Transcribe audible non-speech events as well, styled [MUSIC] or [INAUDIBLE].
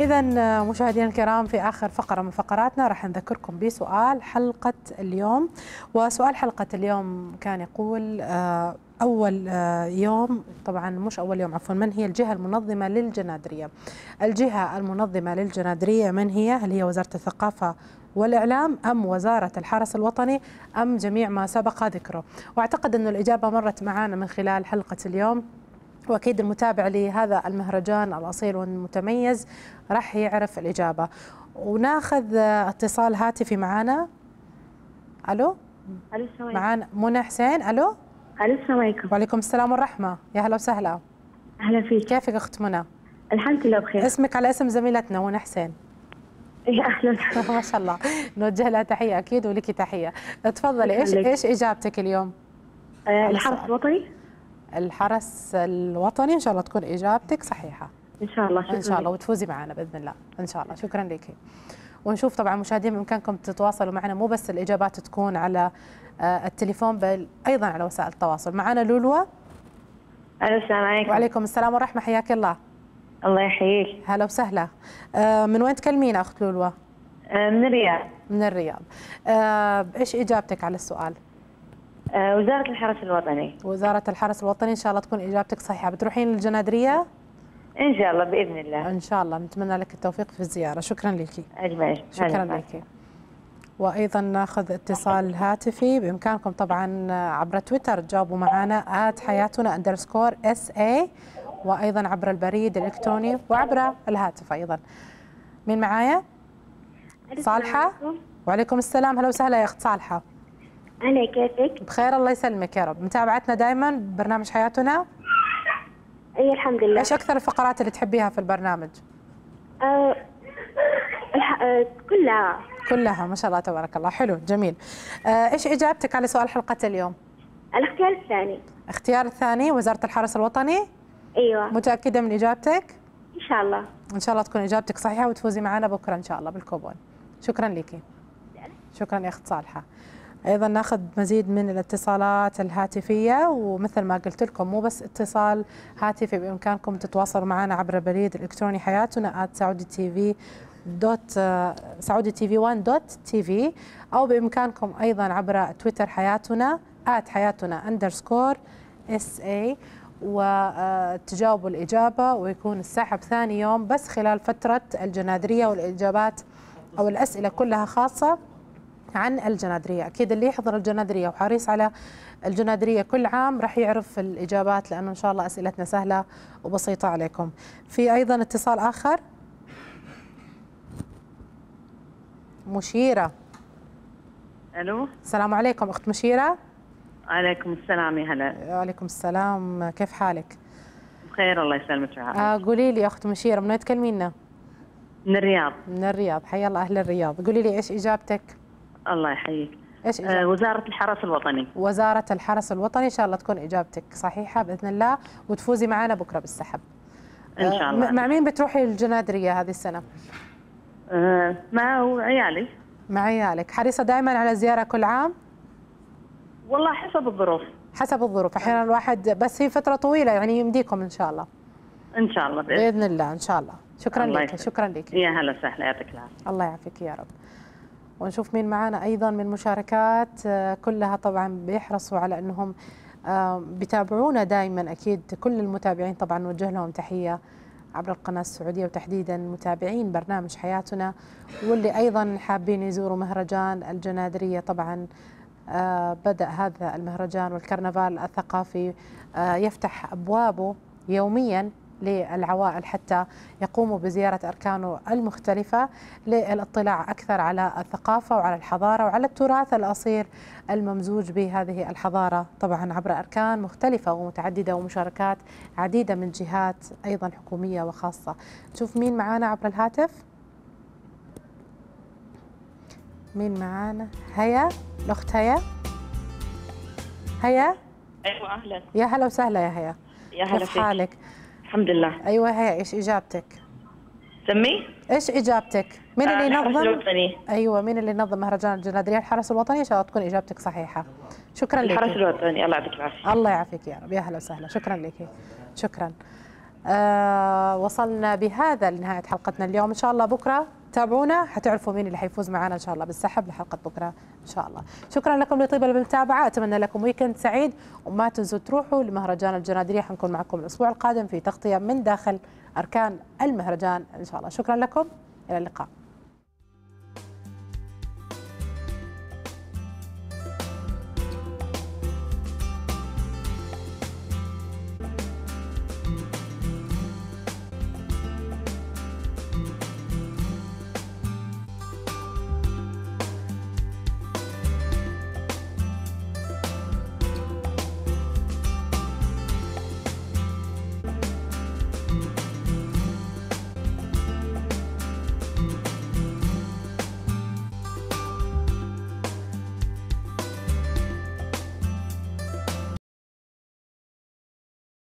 إذا آه، مشاهدينا الكرام في آخر فقرة من فقراتنا راح نذكركم بسؤال حلقة اليوم وسؤال حلقة اليوم كان يقول آه، أول آه، يوم طبعا مش أول يوم عفوا من هي الجهة المنظمة للجنادرية الجهة المنظمة للجنادرية من هي هل هي وزارة الثقافة والإعلام أم وزارة الحرس الوطني أم جميع ما سبق ذكره وأعتقد أن الإجابة مرت معنا من خلال حلقة اليوم واكيد المتابع لهذا المهرجان الاصيل والمتميز راح يعرف الاجابه وناخذ اتصال هاتفي معانا الو الو معانا منى حسين الو الو السلام عليكم وعليكم السلام والرحمه يا هلا وسهلا اهلا فيك كيفك اخت منى الحمد لله بخير اسمك على اسم زميلتنا منى حسين يا إيه، اهلا [LAUGHS] ما شاء الله نوجه لها تحيه اكيد ولك تحيه تفضلي ايش ايش اجابتك اليوم آه، الحرف الوطني الحرس الوطني ان شاء الله تكون اجابتك صحيحه ان شاء الله شكرا ان شاء الله وتفوزي معنا باذن الله ان شاء الله شكرا لك ونشوف طبعا مشاهدين بامكانكم تتواصلوا معنا مو بس الاجابات تكون على آه، التليفون بل ايضا على وسائل التواصل معنا لولو الو السلام عليكم وعليكم السلام ورحمه حياك الله الله يحييك هلا وسهلا آه، من وين تكلمينا اخت لولو آه، من الرياض من الرياض ايش اجابتك على السؤال آه، وزارة الحرس الوطني وزارة الحرس الوطني إن شاء الله تكون إجابتك صحيحة بتروحين للجنادرية؟ إن شاء الله بإذن الله إن شاء الله نتمنى لك التوفيق في الزيارة شكرا لك أجمعين شكرا لك وأيضا ناخذ اتصال هاتفي بإمكانكم طبعا عبر تويتر تجاوبوا معنا آت حياتنا أندرسكور اس اي وأيضا عبر البريد الإلكتروني وعبر الهاتف أيضا مين معايا؟ صالحة وعليكم السلام هلا وسهلا يا أخت صالحة أنا كيفك؟ بخير الله يسلمك يا رب متابعتنا دائما برنامج حياتنا؟ اي الحمد لله ايش اكثر الفقرات اللي تحبيها في البرنامج؟ أه الح... أه كلها كلها ما شاء الله تبارك الله حلو جميل أه ايش اجابتك على سؤال حلقه اليوم؟ الاختيار الثاني اختيار الثاني وزاره الحرس الوطني؟ ايوه متاكده من اجابتك؟ ان شاء الله ان شاء الله تكون اجابتك صحيحه وتفوزي معنا بكره ان شاء الله بالكوبون شكرا لك شكرا يا اخت صالحه ايضا ناخذ مزيد من الاتصالات الهاتفيه ومثل ما قلت لكم مو بس اتصال هاتفي بامكانكم تتواصلوا معنا عبر البريد الالكتروني حياتنا @saudi في دوت سعودي تي في 1 دوت تي في او بامكانكم ايضا عبر تويتر حياتنا حياتنا اندرسكور اس اي وتجاوبوا الاجابه ويكون السحب ثاني يوم بس خلال فتره الجنادريه والاجابات او الاسئله كلها خاصه عن الجنادرية أكيد اللي يحضر الجنادرية وحريص على الجنادرية كل عام راح يعرف الإجابات لأنه إن شاء الله أسئلتنا سهلة وبسيطة عليكم في أيضا اتصال آخر مشيرة ألو السلام عليكم أخت مشيرة عليكم السلام يا هلا وعليكم السلام كيف حالك؟ بخير الله يسلمك آه قولي لي أخت مشيرة من وين تكلمينا؟ من الرياض من الرياض حيا الله أهل الرياض قولي لي إيش إجابتك؟ الله يحييك ايش إجابة؟ آه، وزاره الحرس الوطني وزاره الحرس الوطني ان شاء الله تكون اجابتك صحيحه باذن الله وتفوزي معنا بكره بالسحب ان شاء آه، الله مع مين بتروحي الجنادريه هذه السنه آه، مع عيالي مع عيالك حريصه دائما على زياره كل عام والله حسب الظروف حسب الظروف احيانا الواحد بس هي فتره طويله يعني يمديكم ان شاء الله ان شاء الله باذن, بإذن الله ان شاء الله شكرا لك شكرا لك يا هلا وسهلا يعطيك العافيه الله يعافيك يا رب ونشوف مين معانا ايضا من مشاركات آه، كلها طبعا بيحرصوا على انهم آه، بتابعونا دائما اكيد كل المتابعين طبعا نوجه لهم تحيه عبر القناه السعوديه وتحديدا متابعين برنامج حياتنا واللي ايضا حابين يزوروا مهرجان الجنادريه طبعا آه، بدأ هذا المهرجان والكرنفال الثقافي يفتح أبوابه يوميا للعوائل حتى يقوموا بزيارة أركانه المختلفة للاطلاع أكثر على الثقافة وعلى الحضارة وعلى التراث الأصيل الممزوج بهذه الحضارة طبعا عبر أركان مختلفة ومتعددة ومشاركات عديدة من جهات أيضا حكومية وخاصة نشوف مين معانا عبر الهاتف مين معانا هيا الأخت هيا هيا ايوه اهلا يا هلا وسهلا يا هيا يا هلا كيف حالك؟ الحمد لله ايوه هي ايش اجابتك؟ سمي؟ ايش اجابتك؟ مين آه، اللي نظم؟ الوطني ايوه مين اللي نظم مهرجان الجنادريه؟ الحرس الوطني ان شاء الله تكون اجابتك صحيحه. شكرا لك. الحرس الوطني الله يعطيك العافيه. الله يعافيك يا رب يا اهلا وسهلا شكرا لك شكرا. آه وصلنا بهذا لنهايه حلقتنا اليوم ان شاء الله بكره تابعونا حتعرفوا مين اللي حيفوز معنا ان شاء الله بالسحب لحلقه بكره ان شاء الله شكرا لكم لطيب المتابعه اتمنى لكم ويكند سعيد وما تنسوا تروحوا لمهرجان الجنادريه حنكون معكم الاسبوع القادم في تغطيه من داخل اركان المهرجان ان شاء الله شكرا لكم الى اللقاء